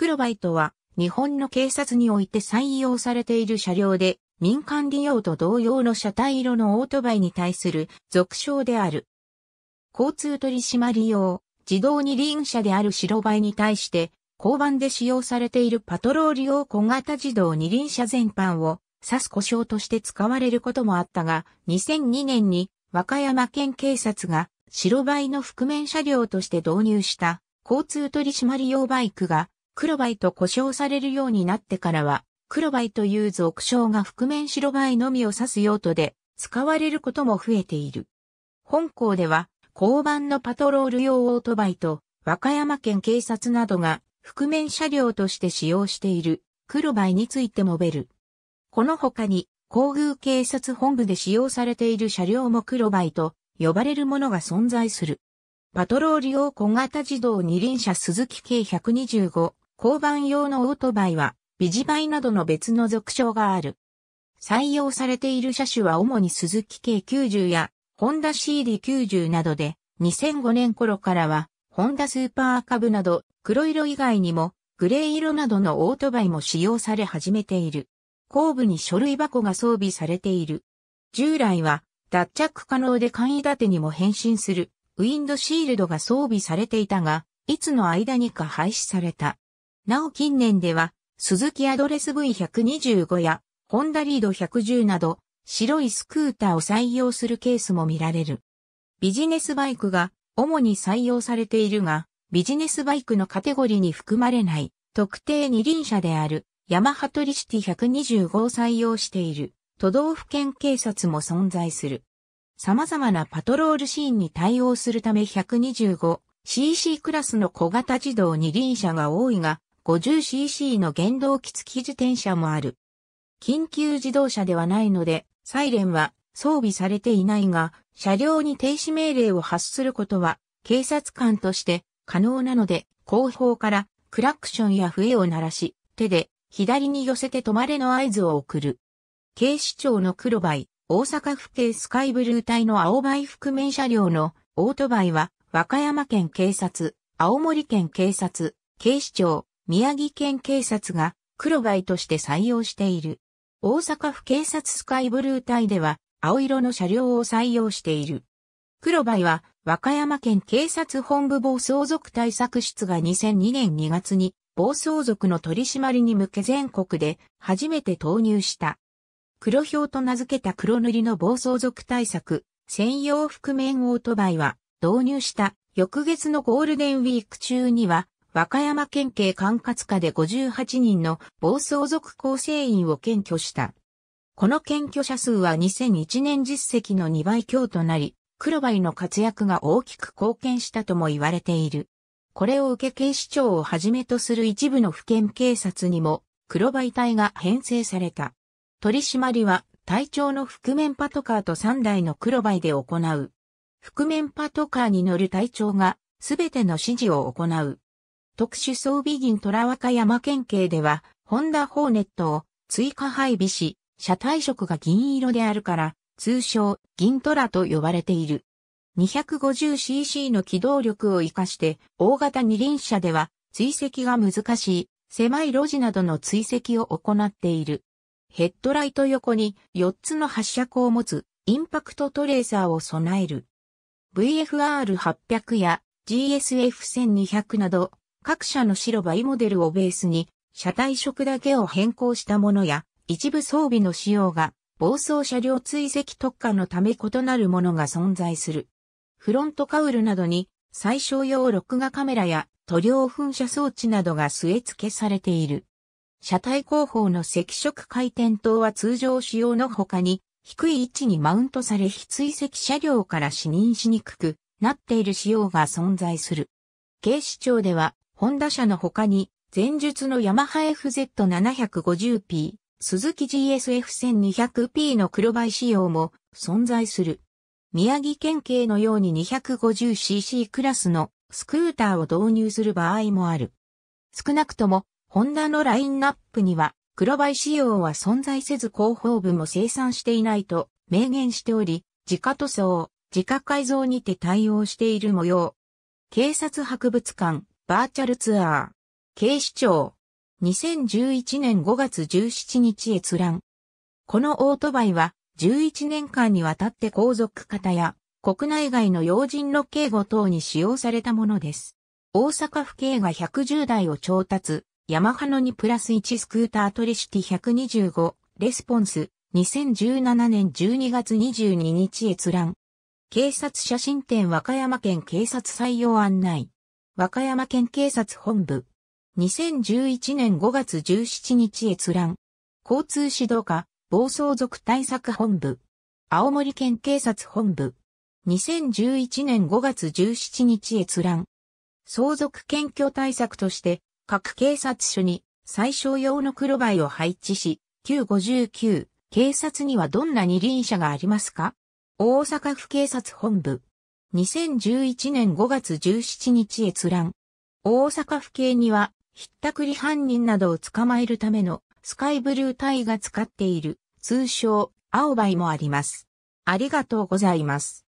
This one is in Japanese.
黒バイトは日本の警察において採用されている車両で、民間利用と同様の車体色のオートバイに対する俗称である。交通取締用、自動二輪車である白バイに対して、交番で使用されているパトロール用小型自動二輪車全般を指す故障として使われることもあったが、2002年に和歌山県警察が白バイの覆面車両として導入した交通取締用バイクが黒バイと呼称されるようになってからは、黒バイという俗称が覆面白バイのみを指す用途で使われることも増えている。本校では、交番のパトロール用オートバイと和歌山県警察などが覆面車両として使用している黒バイについてもベル。この他に、皇宮警察本部で使用されている車両も黒バイと呼ばれるものが存在する。パトロール用小型自動二輪車鈴木 K125 交番用のオートバイは、ビジバイなどの別の俗称がある。採用されている車種は主に鈴木 K90 や、ホンダ CD90 などで、2005年頃からは、ホンダスーパーカブなど、黒色以外にも、グレー色などのオートバイも使用され始めている。後部に書類箱が装備されている。従来は、脱着可能で簡易立てにも変身する、ウィンドシールドが装備されていたが、いつの間にか廃止された。なお近年では、鈴木アドレス V125 や、ホンダリード110など、白いスクーターを採用するケースも見られる。ビジネスバイクが主に採用されているが、ビジネスバイクのカテゴリーに含まれない特定二輪車であるヤマハトリシティ125を採用している都道府県警察も存在する。様々なパトロールシーンに対応するため 125cc クラスの小型自動二輪車が多いが、50cc の原動機付き自転車もある。緊急自動車ではないので、サイレンは装備されていないが、車両に停止命令を発することは、警察官として可能なので、後方からクラクションや笛を鳴らし、手で左に寄せて止まれの合図を送る。警視庁の黒バイ、大阪府警スカイブルー隊の青バイ覆面車両のオートバイは、和歌山県警察、青森県警察、警視庁、宮城県警察が黒バイとして採用している。大阪府警察スカイブルー隊では青色の車両を採用している。黒バイは和歌山県警察本部暴走族対策室が2002年2月に暴走族の取り締まりに向け全国で初めて投入した。黒表と名付けた黒塗りの暴走族対策専用覆面オートバイは導入した翌月のゴールデンウィーク中には和歌山県警管轄下で58人の暴走族構成員を検挙した。この検挙者数は2001年実績の2倍強となり、黒バイの活躍が大きく貢献したとも言われている。これを受け警視庁をはじめとする一部の府県警察にも黒バイ隊が編成された。取り締まりは隊長の覆面パトカーと3台の黒バイで行う。覆面パトカーに乗る隊長がすべての指示を行う。特殊装備銀虎和歌山県警では、ホンダホーネットを追加配備し、車体色が銀色であるから、通称銀虎と呼ばれている。250cc の機動力を活かして、大型二輪車では追跡が難しい、狭い路地などの追跡を行っている。ヘッドライト横に4つの発射口を持つインパクトトレーサーを備える。VFR800 や GSF1200 など各社の白バイモデルをベースに、車体色だけを変更したものや、一部装備の仕様が、暴走車両追跡特化のため異なるものが存在する。フロントカウルなどに、最小用録画カメラや塗料噴射装置などが据え付けされている。車体後方の赤色回転灯は通常仕様の他に、低い位置にマウントされ非追跡車両から視認しにくくなっている仕様が存在する。警視庁ではホンダ車の他に、前述のヤマハ FZ750P、鈴木 GSF1200P の黒バイ仕様も存在する。宮城県警のように 250cc クラスのスクーターを導入する場合もある。少なくとも、ホンダのラインナップには、黒バイ仕様は存在せず広報部も生産していないと明言しており、自家塗装、自家改造にて対応している模様。警察博物館、バーチャルツアー。警視庁。2011年5月17日閲覧。このオートバイは、11年間にわたって皇族方や、国内外の要人の警護等に使用されたものです。大阪府警が110台を調達、ヤマハの2プラス1スクータートリシティ125、レスポンス、2017年12月22日閲覧。警察写真展和歌山県警察採用案内。和歌山県警察本部。2011年5月17日閲覧。交通指導課、暴走族対策本部。青森県警察本部。2011年5月17日閲覧。相続検挙対策として、各警察署に最小用の黒バイを配置し、959、警察にはどんな二輪車がありますか大阪府警察本部。2011年5月17日閲覧。大阪府警には、ひったくり犯人などを捕まえるためのスカイブルータイが使っている、通称、青バイもあります。ありがとうございます。